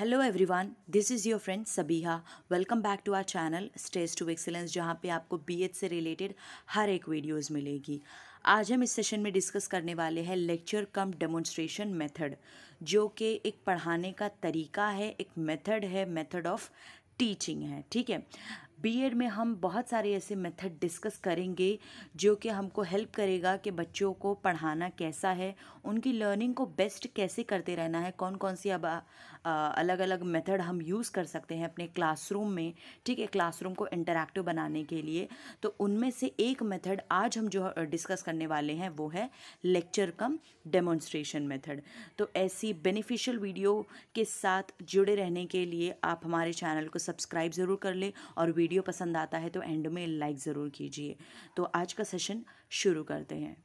Hello everyone this is your friend Sabiha welcome back to our channel stage to excellence जहाँ पे आपको BEd से related हर एक videos मिलेगी आज हम इस सेशन में डिस्कस करने वाले हैं लेक्चर कम डेमोन्स्ट्रेशन मेथड जो कि एक पढ़ाने का तरीका है एक मेथड है मेथड ऑफ टीचिंग है ठीक है बीएड में हम बहुत सारे ऐसे मेथड डिस्कस करेंगे जो कि हमको हेल्प करेगा कि बच्चों को पढ़ाना कैसा है उनकी लर्निंग को बेस्ट कैसे करते रहना है कौन कौन सी अब अलग अलग मेथड हम यूज़ कर सकते हैं अपने क्लासरूम में ठीक है क्लासरूम को इंटरेक्टिव बनाने के लिए तो उनमें से एक मेथड आज हम जो डिस्कस करने वाले हैं वो है लेक्चर कम डेमोन्स्ट्रेशन मेथड तो ऐसी बेनिफिशियल वीडियो के साथ जुड़े रहने के लिए आप हमारे चैनल को सब्सक्राइब ज़रूर कर लें और वीडियो पसंद आता है तो एंड में लाइक ज़रूर कीजिए तो आज का सेशन शुरू करते हैं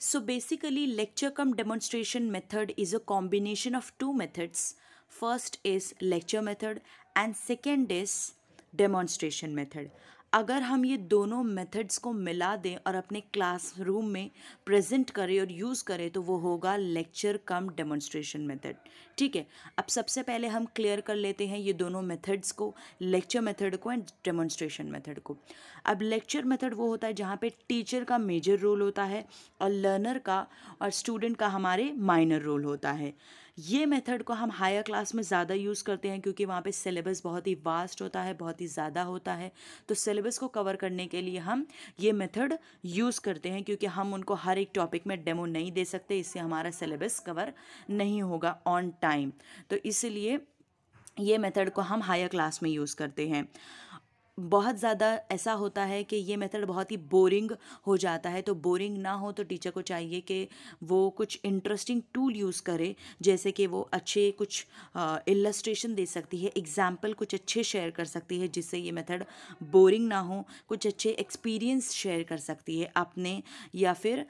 So basically lecture cum demonstration method is a combination of two methods. First is lecture method and second is demonstration method. अगर हम ये दोनों मेथड्स को मिला दें और अपने क्लासरूम में प्रेजेंट करें और यूज़ करें तो वो होगा लेक्चर कम डेमोन्स्ट्रेशन मेथड ठीक है अब सबसे पहले हम क्लियर कर लेते हैं ये दोनों मेथड्स को लेक्चर मेथड को एंड डेमोन्स्ट्रेशन मेथड को अब लेक्चर मेथड वो होता है जहाँ पे टीचर का मेजर रोल होता है और लर्नर का और स्टूडेंट का हमारे माइनर रोल होता है ये मेथड को हम हायर क्लास में ज़्यादा यूज़ करते हैं क्योंकि वहाँ पे सिलेबस बहुत ही वास्ट होता है बहुत ही ज़्यादा होता है तो सिलेबस को कवर करने के लिए हम ये मेथड यूज़ करते हैं क्योंकि हम उनको हर एक टॉपिक में डेमो नहीं दे सकते इससे हमारा सिलेबस कवर नहीं होगा ऑन टाइम तो इसलिए ये मेथड को हम हायर क्लास में यूज़ करते हैं बहुत ज़्यादा ऐसा होता है कि ये मेथड बहुत ही बोरिंग हो जाता है तो बोरिंग ना हो तो टीचर को चाहिए कि वो कुछ इंटरेस्टिंग टूल यूज़ करे जैसे कि वो अच्छे कुछ इलस्ट्रेशन दे सकती है एग्जाम्पल कुछ अच्छे शेयर कर सकती है जिससे ये मेथड बोरिंग ना हो कुछ अच्छे एक्सपीरियंस शेयर कर सकती है अपने या फिर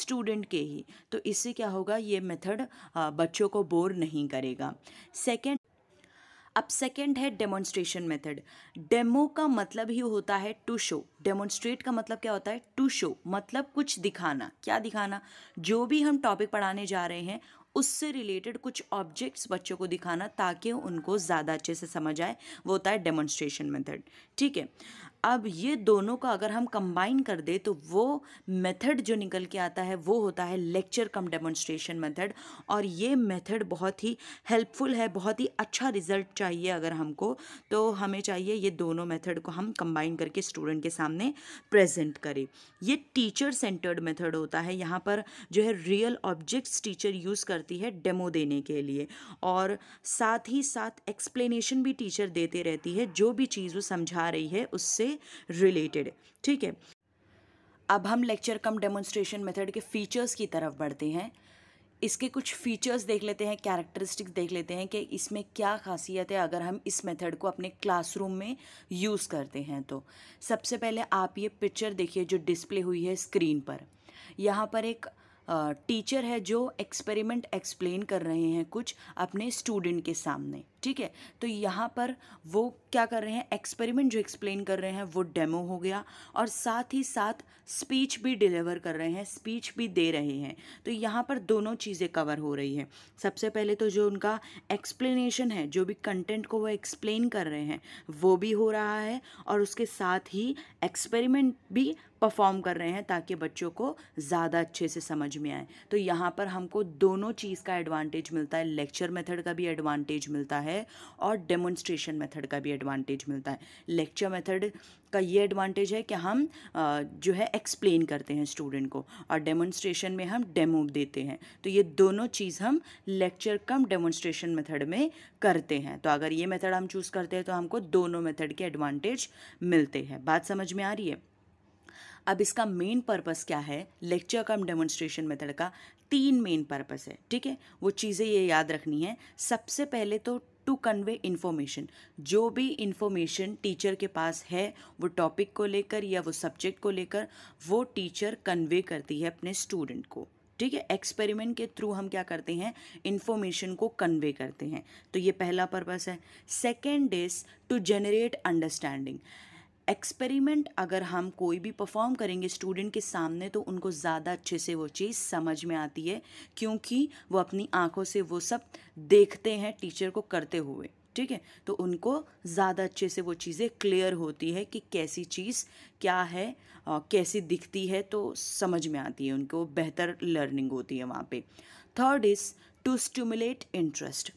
स्टूडेंट के ही तो इससे क्या होगा ये मेथड बच्चों को बोर नहीं करेगा सेकेंड अब सेकेंड है डेमोन्स्ट्रेशन मेथड डेमो का मतलब ही होता है टू शो डेमोन्स्ट्रेट का मतलब क्या होता है टू शो मतलब कुछ दिखाना क्या दिखाना जो भी हम टॉपिक पढ़ाने जा रहे हैं उससे रिलेटेड कुछ ऑब्जेक्ट्स बच्चों को दिखाना ताकि उनको ज़्यादा अच्छे से समझ आए वो होता है डेमोन्स्ट्रेशन मेथड ठीक है अब ये दोनों का अगर हम कंबाइन कर दे तो वो मेथड जो निकल के आता है वो होता है लेक्चर कम डेमोन्स्ट्रेशन मेथड और ये मेथड बहुत ही हेल्पफुल है बहुत ही अच्छा रिजल्ट चाहिए अगर हमको तो हमें चाहिए ये दोनों मेथड को हम कंबाइन करके स्टूडेंट के सामने प्रेजेंट करें ये टीचर सेंटर्ड मेथड होता है यहाँ पर जो है रियल ऑब्जेक्ट्स टीचर यूज़ करती है डेमो देने के लिए और साथ ही साथ एक्सप्लेनेशन भी टीचर देते रहती है जो भी चीज़ वो समझा रही है उससे रिलेटेड ठीक है अब हम लेक्चर कम डेमोन्स्ट्रेशन मेथड के फीचर्स की तरफ बढ़ते हैं इसके कुछ फीचर्स देख लेते हैं कैरेक्टरिस्टिक्स देख लेते हैं कि इसमें क्या खासियत है अगर हम इस मेथड को अपने क्लासरूम में यूज़ करते हैं तो सबसे पहले आप ये पिक्चर देखिए जो डिस्प्ले हुई है स्क्रीन पर यहाँ पर एक टीचर है जो एक्सपेरिमेंट एक्सप्लेन कर रहे हैं कुछ अपने स्टूडेंट के सामने ठीक है तो यहाँ पर वो क्या कर रहे हैं एक्सपेरिमेंट जो एक्सप्लेन कर रहे हैं वो डेमो हो गया और साथ ही साथ स्पीच भी डिलीवर कर रहे हैं स्पीच भी दे रहे हैं तो यहाँ पर दोनों चीज़ें कवर हो रही है सबसे पहले तो जो उनका एक्सप्लेनेशन है जो भी कंटेंट को वो एक्सप्लेन कर रहे हैं वो भी हो रहा है और उसके साथ ही एक्सपेरिमेंट भी परफॉर्म कर रहे हैं ताकि बच्चों को ज़्यादा अच्छे से समझ में आए तो यहाँ पर हमको दोनों चीज़ का एडवांटेज मिलता है लेक्चर मेथड का भी एडवांटेज मिलता है है और डेमोन्स्ट्रेशन मेथड का भी एडवांटेज मिलता है लेक्चर मेथड का ये एडवांटेज है कि हम जो है एक्सप्लेन करते हैं स्टूडेंट को और डेमोन्स्ट्रेशन में हम डेमो देते हैं तो ये दोनों चीज़ हम लेक्चर कम डेमोन्स्ट्रेशन मेथड में करते हैं तो अगर ये मेथड हम चूज़ करते हैं तो हमको दोनों मेथड के एडवांटेज मिलते हैं बात समझ में आ रही है अब इसका मेन पर्पस क्या है लेक्चर कम डेमोन्स्ट्रेशन मेथड का तीन मेन पर्पस है ठीक है वो चीज़ें ये याद रखनी है सबसे पहले तो टू कन्वे इन्फॉर्मेशन जो भी इन्फॉर्मेशन टीचर के पास है वो टॉपिक को लेकर या वो सब्जेक्ट को लेकर वो टीचर कन्वे करती है अपने स्टूडेंट को ठीक है एक्सपेरिमेंट के थ्रू हम क्या करते हैं इन्फॉर्मेशन को कन्वे करते हैं तो ये पहला पर्पस है second is to generate understanding experiment अगर हम कोई भी परफॉर्म करेंगे स्टूडेंट के सामने तो उनको ज़्यादा अच्छे से वो चीज़ समझ में आती है क्योंकि वो अपनी आँखों से वो सब देखते हैं टीचर को करते हुए ठीक है तो उनको ज़्यादा अच्छे से वो चीज़ें क्लियर होती है कि कैसी चीज़ क्या है आ, कैसी दिखती है तो समझ में आती है उनको बेहतर लर्निंग होती है वहाँ पे third is to stimulate interest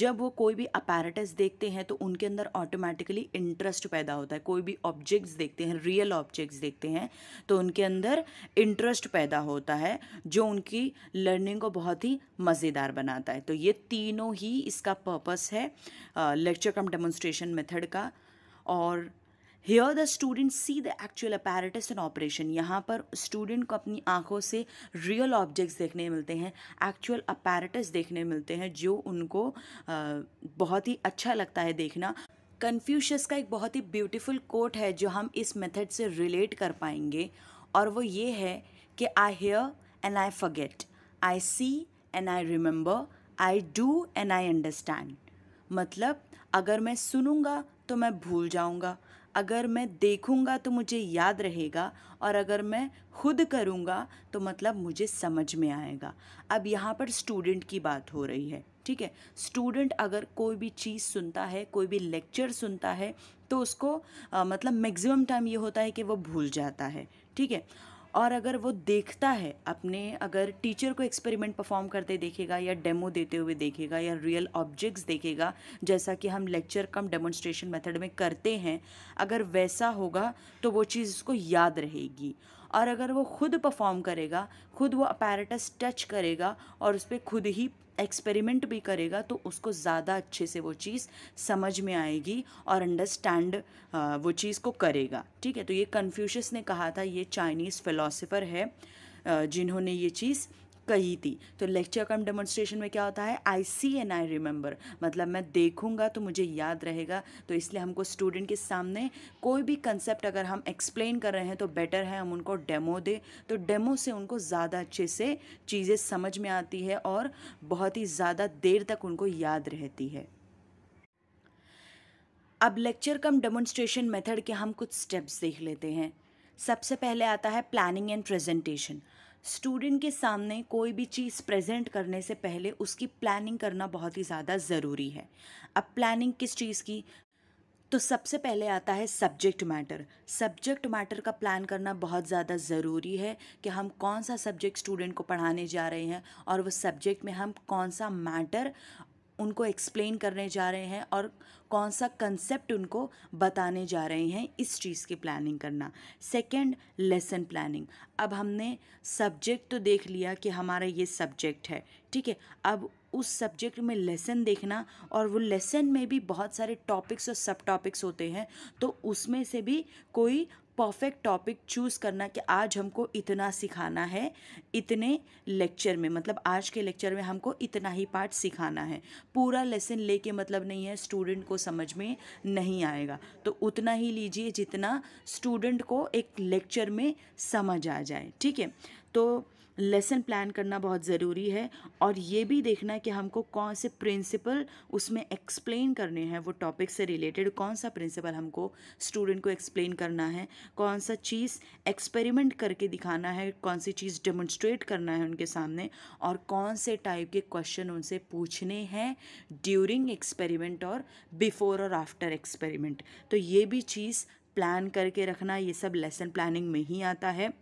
जब वो कोई भी अपैरेटस देखते हैं तो उनके अंदर ऑटोमेटिकली इंटरेस्ट पैदा होता है कोई भी ऑब्जेक्ट्स देखते हैं रियल ऑब्जेक्ट्स देखते हैं तो उनके अंदर इंटरेस्ट पैदा होता है जो उनकी लर्निंग को बहुत ही मज़ेदार बनाता है तो ये तीनों ही इसका पर्पस है लेक्चर कम डेमोन्स्ट्रेशन मेथड का और here the student see the actual apparatus in operation यहाँ पर स्टूडेंट को अपनी आंखों से रियल ऑब्जेक्ट्स देखने मिलते हैं एक्चुअल अपैरेटस देखने मिलते हैं जो उनको बहुत ही अच्छा लगता है देखना कन्फ्यूशस का एक बहुत ही ब्यूटीफुल कोट है जो हम इस मेथड से रिलेट कर पाएंगे और वो ये है कि I hear and I forget I see and I remember I do and I understand मतलब अगर मैं सुनूंगा तो मैं भूल जाऊंगा अगर मैं देखूँगा तो मुझे याद रहेगा और अगर मैं खुद करूँगा तो मतलब मुझे समझ में आएगा अब यहाँ पर स्टूडेंट की बात हो रही है ठीक है स्टूडेंट अगर कोई भी चीज़ सुनता है कोई भी लेक्चर सुनता है तो उसको आ, मतलब मैक्सिमम टाइम ये होता है कि वो भूल जाता है ठीक है और अगर वो देखता है अपने अगर टीचर को एक्सपेरिमेंट परफॉर्म करते देखेगा या डेमो देते हुए देखेगा या रियल ऑब्जेक्ट्स देखेगा जैसा कि हम लेक्चर कम डेमोन्स्ट्रेशन मेथड में करते हैं अगर वैसा होगा तो वो चीज़ उसको याद रहेगी और अगर वो खुद परफॉर्म करेगा खुद वो अपैरेटस टच करेगा और उस पर खुद ही एक्सपेरिमेंट भी करेगा तो उसको ज़्यादा अच्छे से वो चीज़ समझ में आएगी और अंडरस्टैंड वो चीज़ को करेगा ठीक है तो ये कन्फ्यूशस ने कहा था ये चाइनीज़ फ़िलोसफ़र है जिन्होंने ये चीज़ कही थी तो लेक्चर कम डेमोन्स्ट्रेशन में क्या होता है आई सी एंड आई रिमेंबर मतलब मैं देखूंगा तो मुझे याद रहेगा तो इसलिए हमको स्टूडेंट के सामने कोई भी कंसेप्ट अगर हम एक्सप्लेन कर रहे हैं तो बेटर है हम उनको डेमो दें तो डेमो से उनको ज़्यादा अच्छे से चीज़ें समझ में आती है और बहुत ही ज़्यादा देर तक उनको याद रहती है अब लेक्चर कम डेमोन्स्ट्रेशन मेथड के हम कुछ स्टेप्स देख लेते हैं सबसे पहले आता है प्लानिंग एंड प्रेजेंटेशन स्टूडेंट के सामने कोई भी चीज़ प्रेजेंट करने से पहले उसकी प्लानिंग करना बहुत ही ज़्यादा ज़रूरी है अब प्लानिंग किस चीज़ की तो सबसे पहले आता है सब्जेक्ट मैटर सब्जेक्ट मैटर का प्लान करना बहुत ज़्यादा ज़रूरी है कि हम कौन सा सब्जेक्ट स्टूडेंट को पढ़ाने जा रहे हैं और वो सब्जेक्ट में हम कौन सा मैटर उनको एक्सप्लेन करने जा रहे हैं और कौन सा कंसेप्ट उनको बताने जा रहे हैं इस चीज़ की प्लानिंग करना सेकंड लेसन प्लानिंग अब हमने सब्जेक्ट तो देख लिया कि हमारा ये सब्जेक्ट है ठीक है अब उस सब्जेक्ट में लेसन देखना और वो लेसन में भी बहुत सारे टॉपिक्स और सब टॉपिक्स होते हैं तो उसमें से भी कोई परफेक्ट टॉपिक चूज़ करना कि आज हमको इतना सिखाना है इतने लेक्चर में मतलब आज के लेक्चर में हमको इतना ही पार्ट सिखाना है पूरा लेसन लेके मतलब नहीं है स्टूडेंट को समझ में नहीं आएगा तो उतना ही लीजिए जितना स्टूडेंट को एक लेक्चर में समझ आ जाए ठीक है तो लेसन प्लान करना बहुत ज़रूरी है और ये भी देखना है कि हमको कौन से प्रिंसिपल उसमें एक्सप्लेन करने हैं वो टॉपिक से रिलेटेड कौन सा प्रिंसिपल हमको स्टूडेंट को एक्सप्लेन करना है कौन सा चीज़ एक्सपेरिमेंट करके दिखाना है कौन सी चीज़ डेमोन्स्ट्रेट करना है उनके सामने और कौन से टाइप के क्वेश्चन उनसे पूछने हैं ड्यूरिंग एक्सपेरिमेंट और बिफोर और आफ्टर एक्सपेरिमेंट तो ये भी चीज़ प्लान करके रखना ये सब लेसन प्लानिंग में ही आता है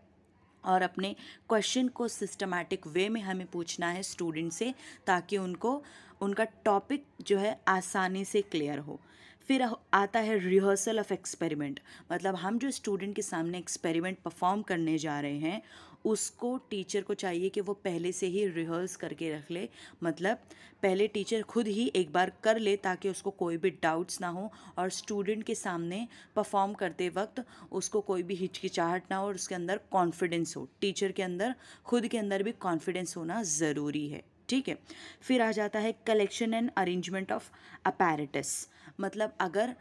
और अपने क्वेश्चन को सिस्टमैटिक वे में हमें पूछना है स्टूडेंट से ताकि उनको उनका टॉपिक जो है आसानी से क्लियर हो फिर आता है रिहर्सल ऑफ एक्सपेरिमेंट मतलब हम जो स्टूडेंट के सामने एक्सपेरिमेंट परफॉर्म करने जा रहे हैं उसको टीचर को चाहिए कि वो पहले से ही रिहर्स करके रख ले मतलब पहले टीचर खुद ही एक बार कर ले ताकि उसको कोई भी डाउट्स ना हो और स्टूडेंट के सामने परफॉर्म करते वक्त उसको कोई भी हिचकिचाहट ना हो और उसके अंदर कॉन्फिडेंस हो टीचर के अंदर खुद के अंदर भी कॉन्फिडेंस होना ज़रूरी है ठीक है फिर आ जाता है collection and arrangement of apparatus मतलब अगर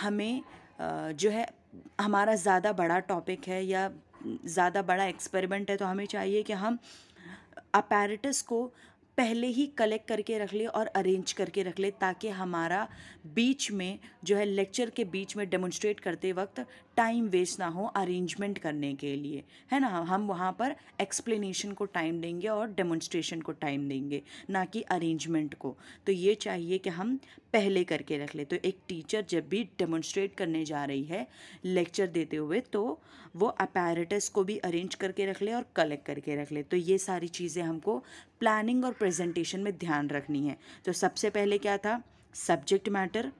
हमें जो है हमारा ज़्यादा बड़ा टॉपिक है या ज़्यादा बड़ा एक्सपेरिमेंट है तो हमें चाहिए कि हम अपैरेटस को पहले ही कलेक्ट करके रख ले और अरेंज करके रख ले ताकि हमारा बीच में जो है लेक्चर के बीच में डेमोन्स्ट्रेट करते वक्त टाइम वेस्ट ना हो अरेंजमेंट करने के लिए है ना हम वहाँ पर एक्सप्लेनेशन को टाइम देंगे और डेमोन्स्ट्रेशन को टाइम देंगे ना कि अरेंजमेंट को तो ये चाहिए कि हम पहले करके रख ले तो एक टीचर जब भी डेमोन्स्ट्रेट करने जा रही है लेक्चर देते हुए तो वो अपैरेटस को भी अरेंज करके रख ले और कलेक्ट करके रख ले तो ये सारी चीज़ें हमको प्लानिंग और प्रेजेंटेशन में ध्यान रखनी है तो सबसे पहले क्या था सब्जेक्ट मैटर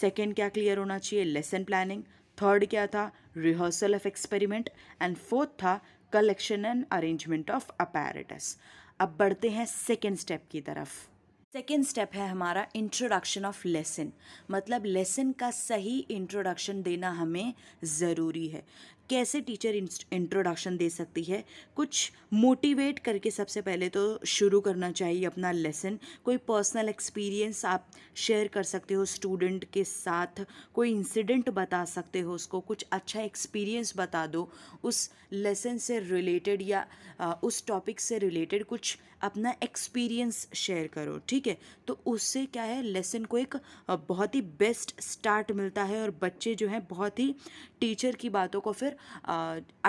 सेकेंड क्या क्लियर होना चाहिए लेसन प्लानिंग थर्ड क्या था rehearsal of experiment and fourth था collection and arrangement of apparatus अब बढ़ते हैं सेकेंड स्टेप की तरफ सेकेंड स्टेप है हमारा इंट्रोडक्शन ऑफ लेसन मतलब लेसन का सही इंट्रोडक्शन देना हमें ज़रूरी है कैसे टीचर इंट्रोडक्शन दे सकती है कुछ मोटिवेट करके सबसे पहले तो शुरू करना चाहिए अपना लेसन कोई पर्सनल एक्सपीरियंस आप शेयर कर सकते हो स्टूडेंट के साथ कोई इंसिडेंट बता सकते हो उसको कुछ अच्छा एक्सपीरियंस बता दो उस लेसन से रिलेटेड या उस टॉपिक से रिलेटेड कुछ अपना एक्सपीरियंस शेयर करो ठीक है तो उससे क्या है लेसन को एक बहुत ही बेस्ट स्टार्ट मिलता है और बच्चे जो हैं बहुत ही टीचर की बातों को फिर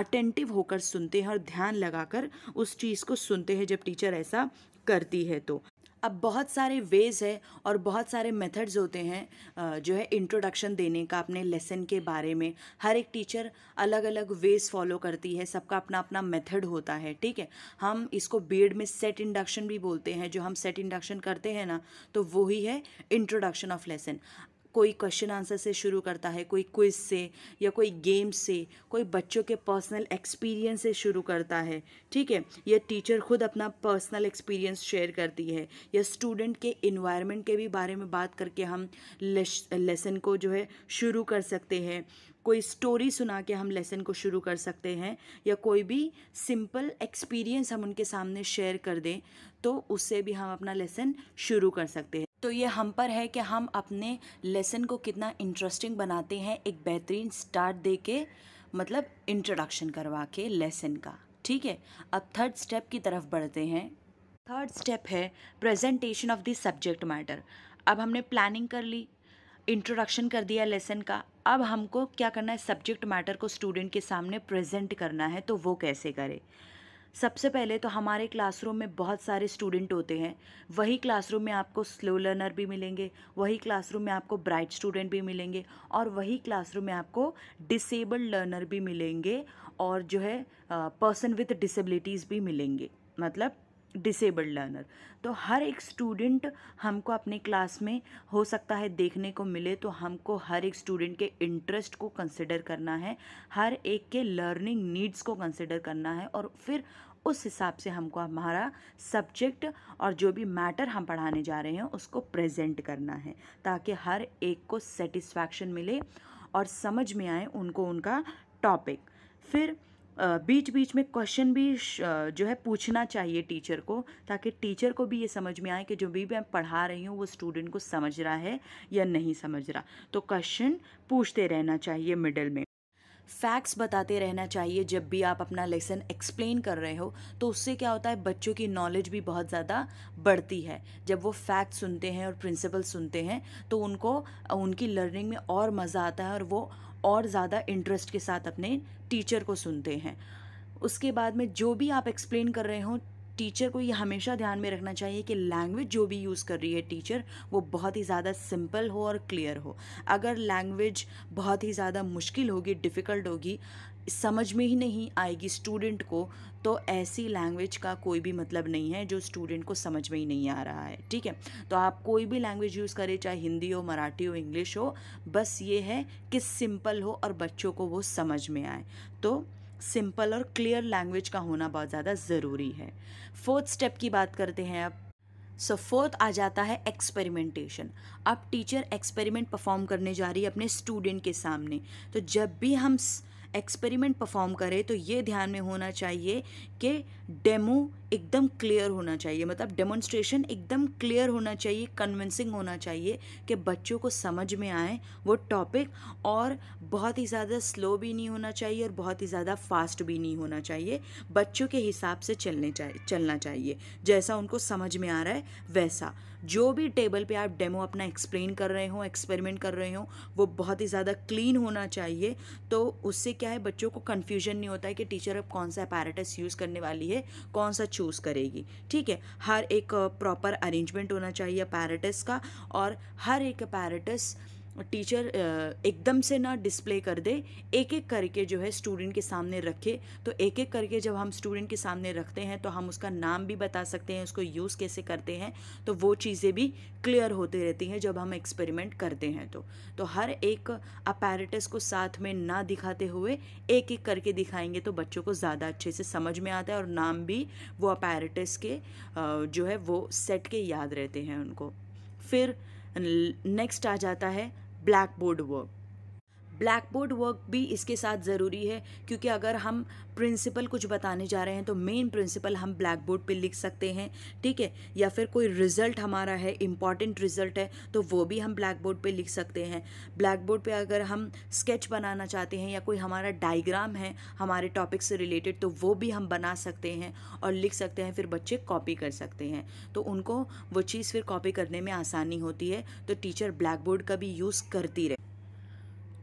अटेंटिव होकर सुनते हैं और ध्यान लगाकर उस चीज़ को सुनते हैं जब टीचर ऐसा करती है तो अब बहुत सारे वेज़ है और बहुत सारे मेथड्स होते हैं जो है इंट्रोडक्शन देने का अपने लेसन के बारे में हर एक टीचर अलग अलग वेज़ फॉलो करती है सबका अपना अपना मेथड होता है ठीक है हम इसको बी e में सेट इंडक्शन भी बोलते हैं जो हम सेट इंडक्शन करते हैं ना तो वही है इंट्रोडक्शन ऑफ लेसन कोई क्वेश्चन आंसर से शुरू करता है कोई क्विज से या कोई गेम से कोई बच्चों के पर्सनल एक्सपीरियंस से शुरू करता है ठीक है या टीचर खुद अपना पर्सनल एक्सपीरियंस शेयर करती है या स्टूडेंट के इन्वायरमेंट के भी बारे में बात करके हम लेसन को जो है शुरू कर सकते हैं कोई स्टोरी सुना के हम लेसन को शुरू कर सकते हैं या कोई भी सिंपल एक्सपीरियंस हम उनके सामने शेयर कर दें तो उससे भी हम अपना लेसन शुरू कर सकते हैं तो ये हम पर है कि हम अपने लेसन को कितना इंटरेस्टिंग बनाते हैं एक बेहतरीन स्टार्ट दे के मतलब इंट्रोडक्शन करवा के लेसन का ठीक है अब थर्ड स्टेप की तरफ बढ़ते हैं थर्ड स्टेप है presentation of the subject matter अब हमने प्लानिंग कर ली इंट्रोडक्शन कर दिया लेसन का अब हमको क्या करना है सब्जेक्ट मैटर को स्टूडेंट के सामने प्रेजेंट करना है तो वो कैसे करे सबसे पहले तो हमारे क्लासरूम में बहुत सारे स्टूडेंट होते हैं वही क्लासरूम में आपको स्लो लर्नर भी मिलेंगे वही क्लासरूम में आपको ब्राइट स्टूडेंट भी मिलेंगे और वही क्लासरूम में आपको डिसेबल्ड लर्नर भी मिलेंगे और जो है पर्सन विथ डिसेबिलिटीज़ भी मिलेंगे मतलब डिसेबल्ड लर्नर तो हर एक स्टूडेंट हमको अपने क्लास में हो सकता है देखने को मिले तो हमको हर एक स्टूडेंट के इंटरेस्ट को कंसिडर करना है हर एक के लर्निंग नीड्स को कंसिडर करना है और फिर उस हिसाब से हमको हमारा सब्जेक्ट और जो भी मैटर हम पढ़ाने जा रहे हैं उसको प्रेजेंट करना है ताकि हर एक को सेटिस्फैक्शन मिले और समझ में आए उनको उनका टॉपिक फिर बीच बीच में क्वेश्चन भी जो है पूछना चाहिए टीचर को ताकि टीचर को भी ये समझ में आए कि जो भी मैं पढ़ा रही हूँ वो स्टूडेंट को समझ रहा है या नहीं समझ रहा तो क्वेश्चन पूछते रहना चाहिए मिडल में फैक्ट्स बताते रहना चाहिए जब भी आप अपना लेसन एक्सप्लेन कर रहे हो तो उससे क्या होता है बच्चों की नॉलेज भी बहुत ज़्यादा बढ़ती है जब वो फैक्ट सुनते हैं और प्रिंसिपल सुनते हैं तो उनको उनकी लर्निंग में और मज़ा आता है और वो और ज़्यादा इंटरेस्ट के साथ अपने टीचर को सुनते हैं उसके बाद में जो भी आप एक्सप्लेन कर रहे हो टीचर को ये हमेशा ध्यान में रखना चाहिए कि लैंग्वेज जो भी यूज़ कर रही है टीचर वो बहुत ही ज़्यादा सिंपल हो और क्लियर हो अगर लैंग्वेज बहुत ही ज़्यादा मुश्किल होगी डिफ़िकल्ट होगी समझ में ही नहीं आएगी स्टूडेंट को तो ऐसी लैंग्वेज का कोई भी मतलब नहीं है जो स्टूडेंट को समझ में ही नहीं आ रहा है ठीक है तो आप कोई भी लैंग्वेज यूज़ करें चाहे हिंदी हो मराठी हो इंग्लिश हो बस ये है कि सिंपल हो और बच्चों को वो समझ में आए तो सिंपल और क्लियर लैंग्वेज का होना बहुत ज़्यादा ज़रूरी है फोर्थ स्टेप की बात करते हैं अब सो so, फोर्थ आ जाता है एक्सपेरिमेंटेशन अब टीचर एक्सपेरिमेंट परफॉर्म करने जा रही है अपने स्टूडेंट के सामने तो जब भी हम स... एक्सपेरिमेंट परफॉर्म करें तो ये ध्यान में होना चाहिए कि डेमो एकदम क्लियर होना चाहिए मतलब डेमोन्स्ट्रेशन एकदम क्लियर होना चाहिए कन्विंसिंग होना चाहिए कि बच्चों को समझ में आए वो टॉपिक और बहुत ही ज़्यादा स्लो भी नहीं होना चाहिए और बहुत ही ज़्यादा फास्ट भी नहीं होना चाहिए बच्चों के हिसाब से चलने चाहिए चलना चाहिए जैसा उनको समझ में आ रहा है वैसा जो भी टेबल पे आप डेमो अपना एक्सप्लेन कर रहे हो एक्सपेरिमेंट कर रहे हो वो बहुत ही ज़्यादा क्लीन होना चाहिए तो उससे क्या है बच्चों को कन्फ्यूजन नहीं होता है कि टीचर अब कौन सा अपैरेटस यूज़ करने वाली है कौन सा चूज़ करेगी ठीक है हर एक प्रॉपर uh, अरेंजमेंट होना चाहिए अपैरेटस का और हर एक अपैरेटस टीचर एकदम से ना डिस्प्ले कर दे एक एक करके जो है स्टूडेंट के सामने रखे तो एक एक करके जब हम स्टूडेंट के सामने रखते हैं तो हम उसका नाम भी बता सकते हैं उसको यूज़ कैसे करते हैं तो वो चीज़ें भी क्लियर होती रहती हैं जब हम एक्सपेरिमेंट करते हैं तो तो हर एक अपैरेटस को साथ में ना दिखाते हुए एक एक करके दिखाएंगे तो बच्चों को ज़्यादा अच्छे से समझ में आता है और नाम भी वो अपैरेटस के जो है वो सेट के याद रहते हैं उनको फिर नेक्स्ट आ जाता है blackboard work blackboard work भी इसके साथ ज़रूरी है क्योंकि अगर हम प्रिंसिपल कुछ बताने जा रहे हैं तो मेन प्रिंसिपल हम ब्लैक बोर्ड पर लिख सकते हैं ठीक है या फिर कोई रिजल्ट हमारा है इम्पॉर्टेंट रिजल्ट है तो वो भी हम ब्लैक बोर्ड पर लिख सकते हैं ब्लैक बोर्ड पर अगर हम स्केच बनाना चाहते हैं या कोई हमारा डाइग्राम है हमारे टॉपिक से रिलेटेड तो वो भी हम बना सकते हैं और लिख सकते हैं फिर बच्चे कॉपी कर सकते हैं तो उनको वो चीज़ फिर कॉपी करने में आसानी होती है तो टीचर ब्लैक बोर्ड का भी यूज़ करती रहे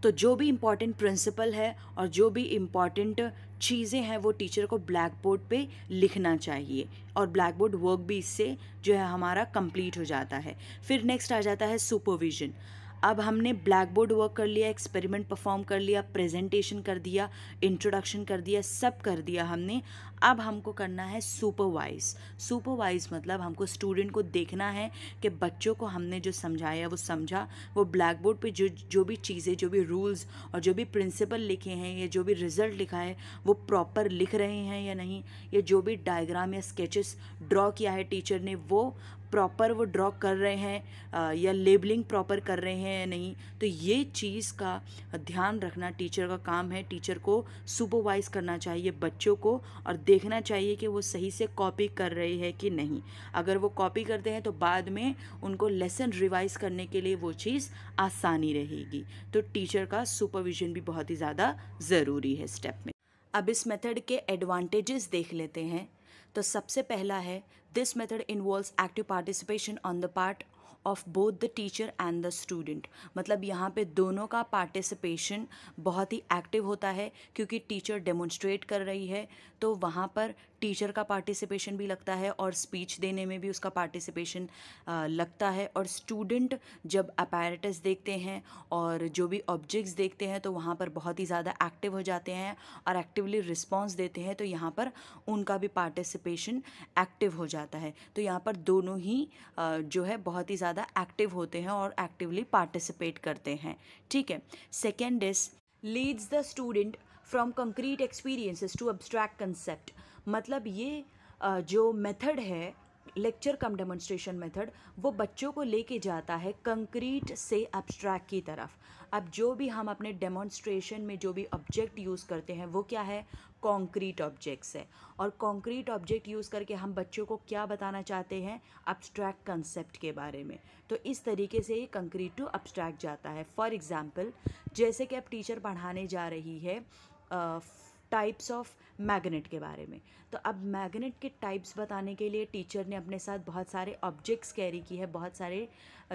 तो जो भी इम्पॉर्टेंट प्रिंसिपल है और जो भी इम्पॉर्टेंट चीज़ें हैं वो टीचर को ब्लैक बोर्ड पर लिखना चाहिए और ब्लैक बोर्ड वर्क भी इससे जो है हमारा कंप्लीट हो जाता है फिर नेक्स्ट आ जाता है सुपरविज़न अब हमने ब्लैक बोर्ड वर्क कर लिया एक्सपेरिमेंट परफॉर्म कर लिया प्रेजेंटेशन कर दिया इंट्रोडक्शन कर दिया सब कर दिया हमने अब हमको करना है सुपरवाइज सुपरवाइज मतलब हमको स्टूडेंट को देखना है कि बच्चों को हमने जो समझाया वो समझा वो ब्लैक बोर्ड पर जो जो भी चीज़ें जो भी रूल्स और जो भी प्रिंसिपल लिखे हैं या जो भी रिजल्ट लिखा है वो प्रॉपर लिख रहे हैं या नहीं या जो भी डायग्राम या स्केचेस ड्रॉ किया है टीचर ने वो प्रॉपर वो ड्रॉ कर रहे हैं या लेबलिंग प्रॉपर कर रहे हैं या नहीं तो ये चीज़ का ध्यान रखना टीचर का काम है टीचर को सुपरवाइज़ करना चाहिए बच्चों को और देखना चाहिए कि वो सही से कॉपी कर रहे हैं कि नहीं अगर वो कॉपी करते हैं तो बाद में उनको लेसन रिवाइज करने के लिए वो चीज़ आसानी रहेगी तो टीचर का सुपरविजन भी बहुत ही ज़्यादा ज़रूरी है स्टेप में अब इस मेथड के एडवांटेजेस देख लेते हैं तो सबसे पहला है this method involves active participation on the part of both the teacher and the student मतलब यहाँ पे दोनों का पार्टिसिपेशन बहुत ही एक्टिव होता है क्योंकि टीचर डेमोन्स्ट्रेट कर रही है तो वहाँ पर टीचर का पार्टिसिपेशन भी लगता है और स्पीच देने में भी उसका पार्टिसिपेशन लगता है और स्टूडेंट जब अपैरेटस देखते हैं और जो भी ऑब्जेक्ट्स देखते हैं तो वहाँ पर बहुत ही ज़्यादा एक्टिव हो जाते हैं और एक्टिवली रिस्पॉन्स देते हैं तो यहाँ पर उनका भी पार्टिसिपेशन एक्टिव हो जाता है तो यहाँ पर दोनों ही जो है बहुत ही ज़्यादा एक्टिव होते हैं और एक्टिवली पार्टिसिपेट करते हैं ठीक है second is leads the student from concrete experiences to abstract concept मतलब ये जो मेथड है लेक्चर कम डेमोन्स्ट्रेशन मेथड वो बच्चों को लेके जाता है कंक्रीट से एब्स्ट्रैक्ट की तरफ अब जो भी हम अपने डेमोन्स्ट्रेशन में जो भी ऑब्जेक्ट यूज़ करते हैं वो क्या है कॉन्क्रीट ऑब्जेक्ट्स है और कॉन्क्रीट ऑब्जेक्ट यूज़ करके हम बच्चों को क्या बताना चाहते हैं एब्स्ट्रैक्ट कंसेप्ट के बारे में तो इस तरीके से ये कंक्रीट टू एब्स्ट्रैक्ट जाता है फॉर एग्ज़ाम्पल जैसे कि अब टीचर पढ़ाने जा रही है टाइप्स ऑफ मैग्नेट के बारे में तो अब मैग्नेट के टाइप्स बताने के लिए टीचर ने अपने साथ बहुत सारे ऑब्जेक्ट्स कैरी की है बहुत सारे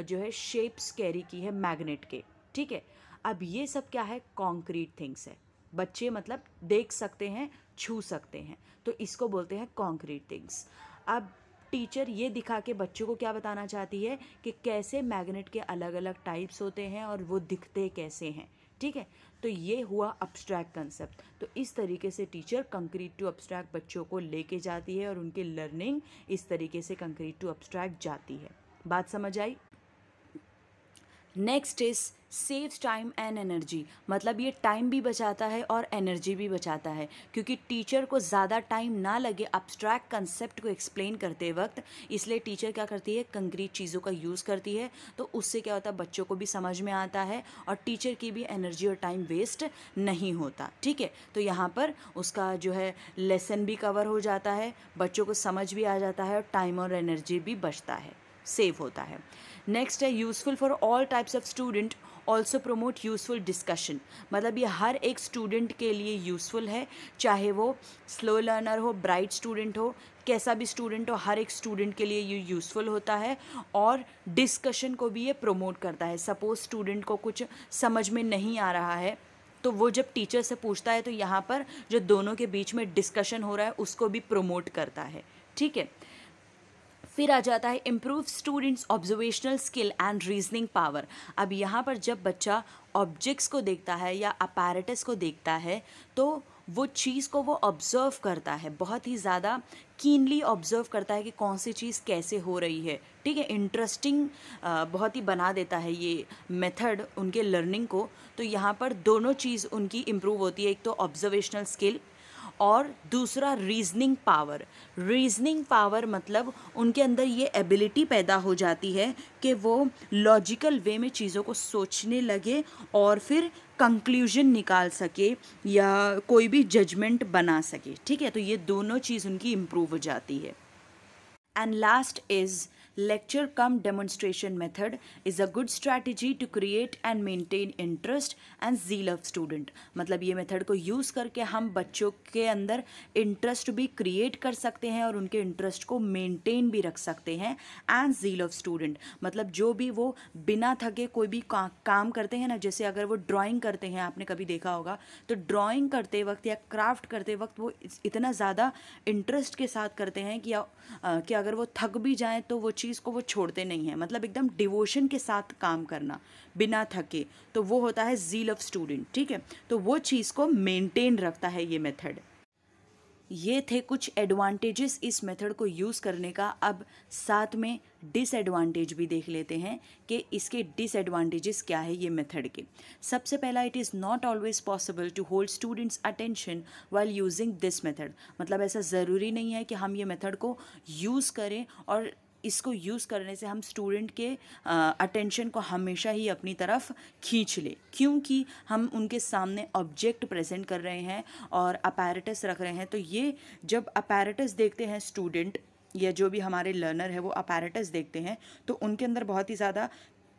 जो है शेप्स कैरी की है मैग्नेट के ठीक है अब ये सब क्या है कॉन्क्रीट थिंग्स है बच्चे मतलब देख सकते हैं छू सकते हैं तो इसको बोलते हैं कॉन्क्रीट थिंग्स अब टीचर ये दिखा के बच्चों को क्या बताना चाहती है कि कैसे मैग्नेट के अलग अलग टाइप्स होते हैं और वो दिखते कैसे हैं ठीक है तो ये हुआ अब्स्ट्रैक्ट कंसेप्ट तो इस तरीके से टीचर कंक्रीट टू अब्स्ट्रैक्ट बच्चों को लेके जाती है और उनकी लर्निंग इस तरीके से कंक्रीट टू अब्स्ट्रैक्ट जाती है बात समझ आई next is saves time and energy मतलब ये टाइम भी बचाता है और एनर्जी भी बचाता है क्योंकि टीचर को ज़्यादा टाइम ना लगे अब्स्ट्रैक्ट कंसेप्ट को एक्सप्लेन करते वक्त इसलिए टीचर क्या करती है कंक्रीट चीज़ों का यूज़ करती है तो उससे क्या होता है बच्चों को भी समझ में आता है और टीचर की भी एनर्जी और टाइम वेस्ट नहीं होता ठीक है तो यहाँ पर उसका जो है लेसन भी कवर हो जाता है बच्चों को समझ भी आ जाता है और टाइम और एनर्जी भी बचता है सेव होता है नेक्स्ट है useful for all types of student also promote useful discussion मतलब ये हर एक स्टूडेंट के लिए यूज़फुल है चाहे वो स्लो लर्नर हो ब्राइट स्टूडेंट हो कैसा भी स्टूडेंट हो हर एक स्टूडेंट के लिए ये यूज़फुल होता है और डिस्कशन को भी ये प्रमोट करता है सपोज़ स्टूडेंट को कुछ समझ में नहीं आ रहा है तो वो जब टीचर से पूछता है तो यहाँ पर जो दोनों के बीच में डिस्कशन हो रहा है उसको भी प्रमोट करता है ठीक है फिर आ जाता है improve students observational skill and reasoning power अब यहाँ पर जब बच्चा ऑब्जेक्ट्स को देखता है या अपैरेटस को देखता है तो वो चीज़ को वो ऑब्ज़र्व करता है बहुत ही ज़्यादा कीनली ऑब्ज़र्व करता है कि कौन सी चीज़ कैसे हो रही है ठीक है इंटरेस्टिंग बहुत ही बना देता है ये मेथड उनके लर्निंग को तो यहाँ पर दोनों चीज़ उनकी इम्प्रूव होती है एक तो ऑब्जर्वेशनल स्किल और दूसरा रीजनिंग पावर रीजनिंग पावर मतलब उनके अंदर ये एबिलिटी पैदा हो जाती है कि वो लॉजिकल वे में चीज़ों को सोचने लगे और फिर कंक्लूजन निकाल सके या कोई भी जजमेंट बना सके ठीक है तो ये दोनों चीज़ उनकी इम्प्रूव हो जाती है and last is lecture cum demonstration method is a good strategy to create and maintain interest and zeal of student मतलब ये method को use करके हम बच्चों के अंदर interest भी create कर सकते हैं और उनके interest को maintain भी रख सकते हैं and zeal of student मतलब जो भी वो बिना थके कोई भी का, काम करते हैं ना जैसे अगर वो drawing करते हैं आपने कभी देखा होगा तो drawing करते वक्त या craft करते वक्त वो इतना ज़्यादा इंटरेस्ट के साथ करते हैं कि, आ, कि अगर वो थक भी जाएँ तो वो चीज़ को वो छोड़ते नहीं हैं मतलब एकदम डिवोशन के साथ काम करना बिना थके तो वो होता है जील ऑफ स्टूडेंट ठीक है तो वो चीज़ को मेनटेन रखता है ये मेथड ये थे कुछ एडवांटेजेस इस मेथड को यूज़ करने का अब साथ में डिसएडवांटेज भी देख लेते हैं कि इसके डिसएडवांटेजेस क्या है ये मेथड के सबसे पहला it is not always possible to hold students attention while using this method मतलब ऐसा ज़रूरी नहीं है कि हम ये मेथड को यूज़ करें और इसको यूज़ करने से हम स्टूडेंट के अटेंशन को हमेशा ही अपनी तरफ खींच ले क्योंकि हम उनके सामने ऑब्जेक्ट प्रेजेंट कर रहे हैं और अपैरेटस रख रहे हैं तो ये जब अपैरेटस देखते हैं स्टूडेंट या जो भी हमारे लर्नर है वो अपैरेटस देखते हैं तो उनके अंदर बहुत ही ज़्यादा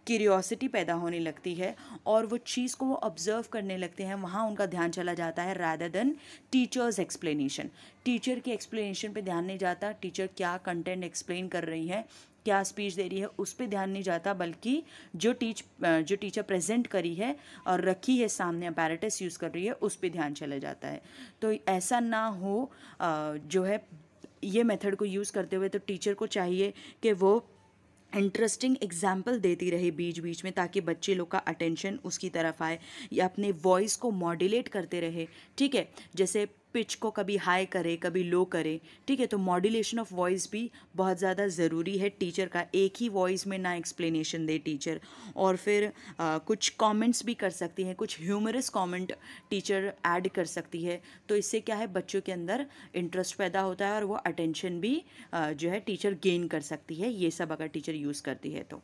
क्यूरियोसिटी पैदा होने लगती है और वो चीज़ को वो ऑब्ज़र्व करने लगते हैं वहाँ उनका ध्यान चला जाता है rather than teacher's explanation teacher की एक्सप्लेनेशन पे ध्यान नहीं जाता टीचर क्या कंटेंट एक्सप्लेन कर रही है क्या स्पीच दे रही है उस पर ध्यान नहीं जाता बल्कि जो टीच जो टीचर प्रेजेंट करी है और रखी है सामने अपैरेटस यूज़ कर रही है उस पर ध्यान चला जाता है तो ऐसा ना हो जो है ये मेथड को यूज़ करते हुए तो टीचर को चाहिए कि वो इंटरेस्टिंग एग्जाम्पल देती रहे बीच बीच में ताकि बच्चे लोग का अटेंशन उसकी तरफ आए या अपने वॉइस को मॉड्यूलेट करते रहे ठीक है जैसे पिच को कभी हाई करे कभी लो करे ठीक है तो मॉड्यूलेशन ऑफ वॉइस भी बहुत ज़्यादा ज़रूरी है टीचर का एक ही वॉइस में ना एक्सप्लेनेशन दे टीचर और फिर आ, कुछ कमेंट्स भी कर सकती हैं कुछ ह्यूमरस कमेंट टीचर ऐड कर सकती है तो इससे क्या है बच्चों के अंदर इंटरेस्ट पैदा होता है और वो अटेंशन भी आ, जो है टीचर गेन कर सकती है ये सब अगर टीचर यूज़ करती है तो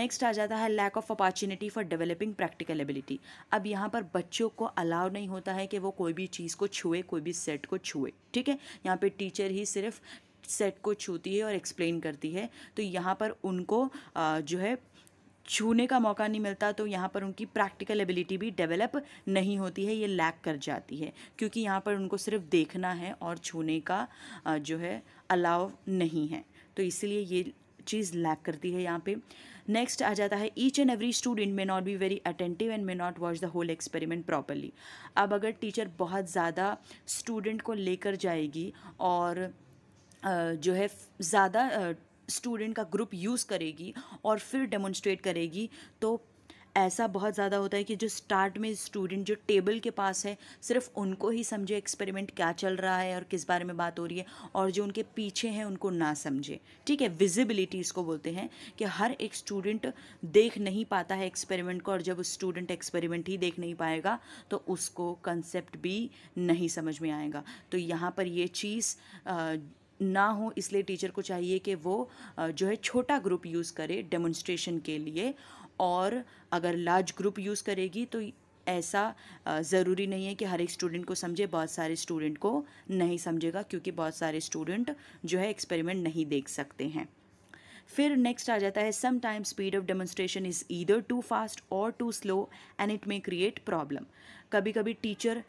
नेक्स्ट आ जाता है lack of opportunity for developing practical ability अब यहाँ पर बच्चों को अलाउ नहीं होता है कि वो कोई भी चीज़ को छुए कोई कोई भी सेट को छुए ठीक है यहाँ पे टीचर ही सिर्फ सेट को छूती है और एक्सप्लेन करती है तो यहाँ पर उनको आ, जो है छूने का मौका नहीं मिलता तो यहाँ पर उनकी प्रैक्टिकल एबिलिटी भी डेवलप नहीं होती है ये लैक कर जाती है क्योंकि यहाँ पर उनको सिर्फ देखना है और छूने का जो है अलाव नहीं है तो इसलिए ये चीज़ लैक करती है यहाँ पे नेक्स्ट आ जाता है each and every student may not be very attentive and may not watch the whole experiment properly अब अगर टीचर बहुत ज़्यादा स्टूडेंट को लेकर जाएगी और जो है ज़्यादा स्टूडेंट का ग्रुप यूज़ करेगी और फिर डेमोन्स्ट्रेट करेगी तो ऐसा बहुत ज़्यादा होता है कि जो स्टार्ट में स्टूडेंट जो टेबल के पास है सिर्फ उनको ही समझे एक्सपेरिमेंट क्या चल रहा है और किस बारे में बात हो रही है और जो उनके पीछे हैं उनको ना समझे ठीक है विजिबिलिटी इसको बोलते हैं कि हर एक स्टूडेंट देख नहीं पाता है एक्सपेरिमेंट को और जब स्टूडेंट एक्सपेरिमेंट ही देख नहीं पाएगा तो उसको कंसेप्ट भी नहीं समझ में आएगा तो यहाँ पर ये चीज़ ना हो इसलिए टीचर को चाहिए कि वो जो है छोटा ग्रुप यूज़ करे डेमोन्स्ट्रेशन के लिए और अगर लार्ज ग्रुप यूज़ करेगी तो ऐसा ज़रूरी नहीं है कि हर एक स्टूडेंट को समझे बहुत सारे स्टूडेंट को नहीं समझेगा क्योंकि बहुत सारे स्टूडेंट जो है एक्सपेरिमेंट नहीं देख सकते हैं फिर नेक्स्ट आ जाता है some time speed of demonstration is either too fast और too slow and it may create problem कभी कभी टीचर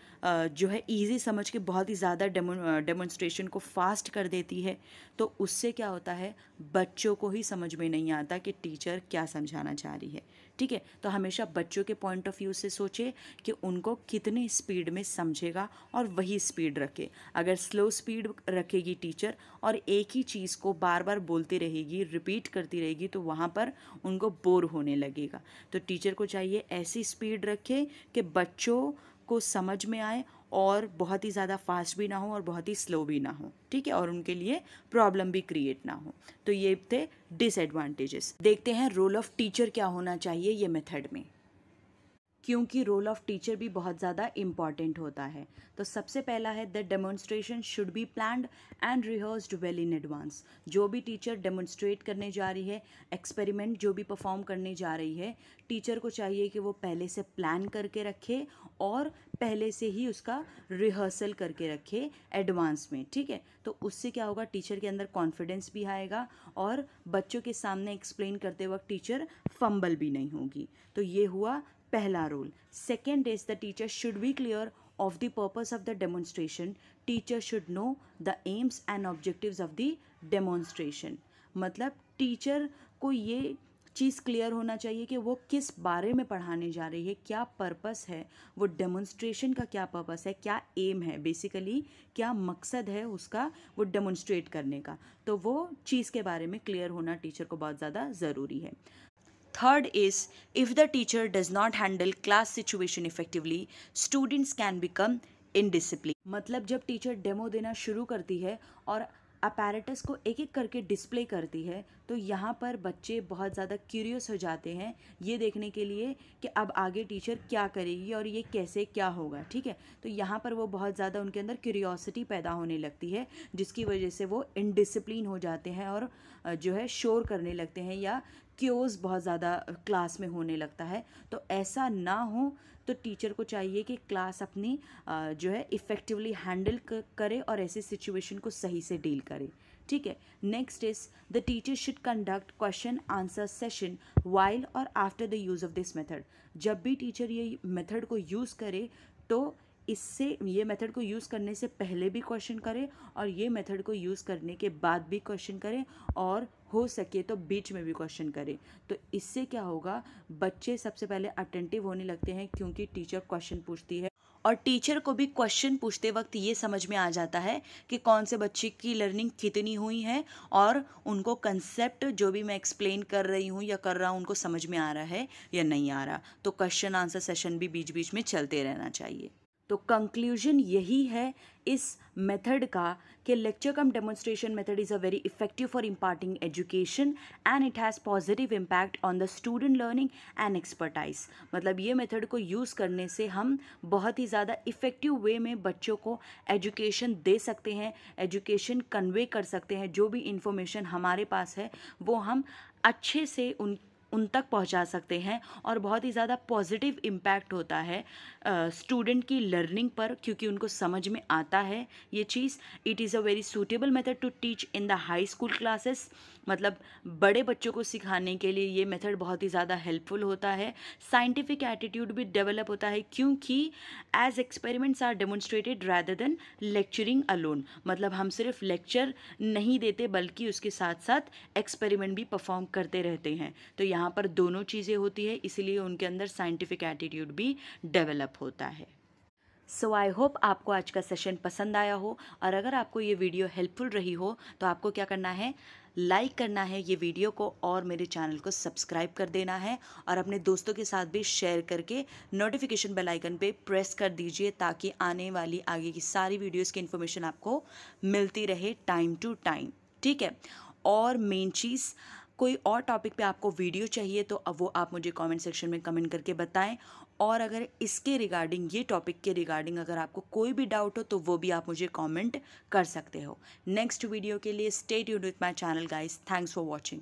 जो है ईजी समझ के बहुत ही ज़्यादा डेमोन्स्ट्रेशन को फास्ट कर देती है तो उससे क्या होता है बच्चों को ही समझ में नहीं आता कि टीचर क्या समझाना चाह रही है ठीक है तो हमेशा बच्चों के पॉइंट ऑफ व्यू से सोचे कि उनको कितने स्पीड में समझेगा और वही स्पीड रखे अगर स्लो स्पीड रखेगी टीचर और एक ही चीज़ को बार बार बोलती रहेगी रिपीट करती रहेगी तो वहाँ पर उनको बोर होने लगेगा तो टीचर को चाहिए ऐसी स्पीड रखे कि बच्चों को समझ में आए और बहुत ही ज़्यादा फास्ट भी ना हो और बहुत ही स्लो भी ना हो ठीक है और उनके लिए प्रॉब्लम भी क्रिएट ना हो तो ये थे डिसएडवांटेजेस देखते हैं रोल ऑफ टीचर क्या होना चाहिए ये मेथड में क्योंकि रोल ऑफ टीचर भी बहुत ज़्यादा इम्पॉर्टेंट होता है तो सबसे पहला है the demonstration should be planned and rehearsed well in advance जो भी टीचर डेमोन्स्ट्रेट करने जा रही है एक्सपेरिमेंट जो भी परफॉर्म करने जा रही है टीचर को चाहिए कि वो पहले से प्लान करके रखे और पहले से ही उसका रिहर्सल करके रखे एडवांस में ठीक है तो उससे क्या होगा टीचर के अंदर कॉन्फिडेंस भी आएगा और बच्चों के सामने एक्सप्लेन करते वक्त टीचर फंबल भी नहीं होगी तो ये हुआ पहला rule second is the teacher should be clear of the purpose of the demonstration teacher should know the aims and objective of the demonstration मतलब टीचर को ये चीज़ क्लियर होना चाहिए कि वो किस बारे में पढ़ाने जा रही है क्या पर्पस है वो डेमोन्स्ट्रेशन का क्या पर्पस है क्या एम है बेसिकली क्या मकसद है उसका वो डेमोन्स्ट्रेट करने का तो वो चीज़ के बारे में क्लियर होना टीचर को बहुत ज़्यादा ज़रूरी है Third is if the teacher does not handle class situation effectively, students can become indiscipline मतलब जब टीचर डेमो देना शुरू करती है और अपैरेटस को एक एक करके डिस्प्ले करती है तो यहाँ पर बच्चे बहुत ज़्यादा क्यूरियस हो जाते हैं ये देखने के लिए कि अब आगे टीचर क्या करेगी और ये कैसे क्या होगा ठीक है तो यहाँ पर वो बहुत ज़्यादा उनके अंदर क्यूरियोसिटी पैदा होने लगती है जिसकी वजह से वो इनडिसप्लिन हो जाते हैं और जो है शोर करने लगते हैं या क्योज बहुत ज़्यादा क्लास में होने लगता है तो ऐसा ना हो तो टीचर को चाहिए कि क्लास अपनी जो है इफ़ेक्टिवली हैंडल करे और ऐसे सिचुएशन को सही से डील करे ठीक है next is the teacher should conduct question answer session while और after the use of this method जब भी टीचर ये मेथड को यूज़ करे तो इससे ये मेथड को यूज़ करने से पहले भी क्वेश्चन करें और ये मेथड को यूज़ करने के बाद भी क्वेश्चन करें और हो सके तो बीच में भी क्वेश्चन करें तो इससे क्या होगा बच्चे सबसे पहले अटेंटिव होने लगते हैं क्योंकि टीचर क्वेश्चन पूछती है और टीचर को भी क्वेश्चन पूछते वक्त ये समझ में आ जाता है कि कौन से बच्चे की लर्निंग कितनी हुई है और उनको कंसेप्ट जो भी मैं एक्सप्लेन कर रही हूँ या कर रहा हूँ उनको समझ में आ रहा है या नहीं आ रहा तो क्वेश्चन आंसर सेशन भी बीच बीच में चलते रहना चाहिए तो कंक्लूजन यही है इस मेथड का कि lecture cum demonstration method is a very effective for imparting education and it has positive impact on the student learning and expertise मतलब ये मेथड को यूज़ करने से हम बहुत ही ज़्यादा इफेक्टिव वे में बच्चों को एजुकेशन दे सकते हैं एजुकेशन कन्वे कर सकते हैं जो भी इंफॉर्मेशन हमारे पास है वो हम अच्छे से उन उन तक पहुंचा सकते हैं और बहुत ही ज़्यादा पॉजिटिव इम्पैक्ट होता है स्टूडेंट की लर्निंग पर क्योंकि उनको समझ में आता है ये चीज़ it is a very suitable method to teach in the high school classes मतलब बड़े बच्चों को सिखाने के लिए ये मेथड बहुत ही ज़्यादा हेल्पफुल होता है साइंटिफिक एटीट्यूड भी डेवलप होता है क्योंकि as experiments are demonstrated rather than lecturing alone मतलब हम सिर्फ लेक्चर नहीं देते बल्कि उसके साथ साथ एक्सपेरिमेंट भी परफॉर्म करते रहते हैं तो यहाँ यहाँ पर दोनों चीज़ें होती है इसलिए उनके अंदर साइंटिफिक एटीट्यूड भी डेवलप होता है सो आई होप आपको आज का सेशन पसंद आया हो और अगर आपको ये वीडियो हेल्पफुल रही हो तो आपको क्या करना है लाइक like करना है ये वीडियो को और मेरे चैनल को सब्सक्राइब कर देना है और अपने दोस्तों के साथ भी शेयर करके नोटिफिकेशन बेल आइकन पे प्रेस कर दीजिए ताकि आने वाली आगे की सारी वीडियोस की इन्फॉर्मेशन आपको मिलती रहे टाइम टू टाइम ठीक है और मेन चीज़ कोई और टॉपिक पे आपको वीडियो चाहिए तो अब वो आप मुझे कमेंट सेक्शन में कमेंट करके बताएं और अगर इसके रिगार्डिंग ये टॉपिक के रिगार्डिंग अगर आपको कोई भी डाउट हो तो वो भी आप मुझे कमेंट कर सकते हो नेक्स्ट वीडियो के लिए stay tune with my channel guys thanks for watching